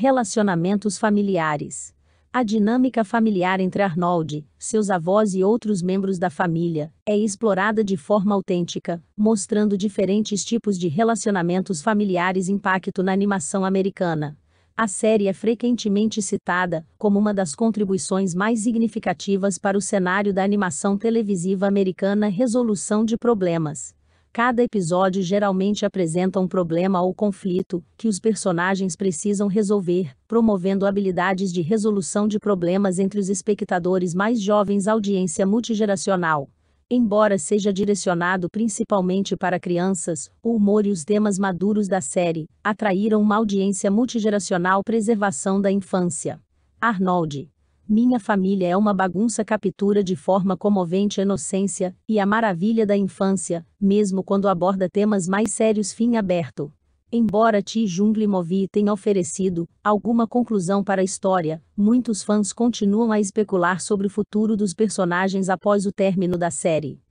Relacionamentos familiares. A dinâmica familiar entre Arnold, seus avós e outros membros da família é explorada de forma autêntica, mostrando diferentes tipos de relacionamentos familiares impacto na animação americana. A série é frequentemente citada como uma das contribuições mais significativas para o cenário da animação televisiva americana resolução de problemas. Cada episódio geralmente apresenta um problema ou conflito que os personagens precisam resolver, promovendo habilidades de resolução de problemas entre os espectadores mais jovens, audiência multigeracional. Embora seja direcionado principalmente para crianças, o humor e os temas maduros da série atraíram uma audiência multigeracional preservação da infância. Arnold minha família é uma bagunça captura de forma comovente a inocência e a maravilha da infância, mesmo quando aborda temas mais sérios fim aberto. Embora Ti Jung Limovi tenha oferecido alguma conclusão para a história, muitos fãs continuam a especular sobre o futuro dos personagens após o término da série.